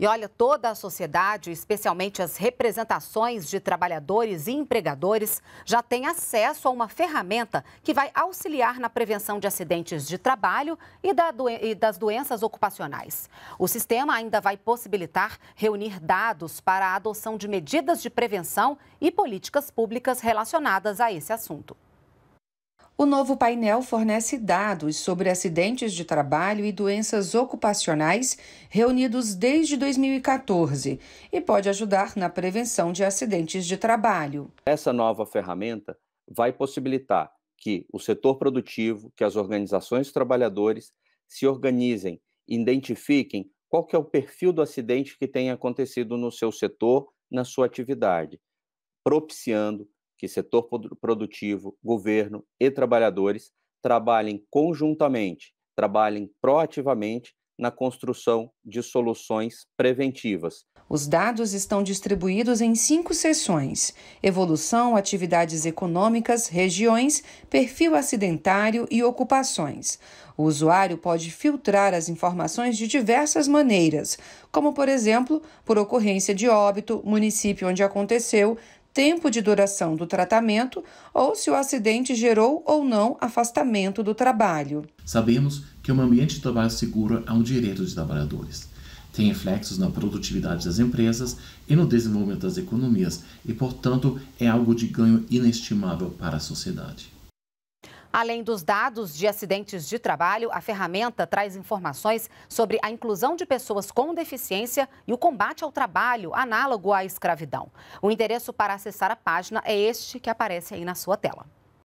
E olha, toda a sociedade, especialmente as representações de trabalhadores e empregadores, já tem acesso a uma ferramenta que vai auxiliar na prevenção de acidentes de trabalho e, da e das doenças ocupacionais. O sistema ainda vai possibilitar reunir dados para a adoção de medidas de prevenção e políticas públicas relacionadas a esse assunto. O novo painel fornece dados sobre acidentes de trabalho e doenças ocupacionais reunidos desde 2014 e pode ajudar na prevenção de acidentes de trabalho. Essa nova ferramenta vai possibilitar que o setor produtivo, que as organizações trabalhadoras, trabalhadores se organizem, identifiquem qual que é o perfil do acidente que tem acontecido no seu setor, na sua atividade, propiciando que setor produtivo, governo e trabalhadores trabalhem conjuntamente, trabalhem proativamente na construção de soluções preventivas. Os dados estão distribuídos em cinco seções: evolução, atividades econômicas, regiões, perfil acidentário e ocupações. O usuário pode filtrar as informações de diversas maneiras, como, por exemplo, por ocorrência de óbito, município onde aconteceu, tempo de duração do tratamento ou se o acidente gerou ou não afastamento do trabalho. Sabemos que um ambiente de trabalho seguro é um direito dos trabalhadores. Tem reflexos na produtividade das empresas e no desenvolvimento das economias e, portanto, é algo de ganho inestimável para a sociedade. Além dos dados de acidentes de trabalho, a ferramenta traz informações sobre a inclusão de pessoas com deficiência e o combate ao trabalho análogo à escravidão. O endereço para acessar a página é este que aparece aí na sua tela.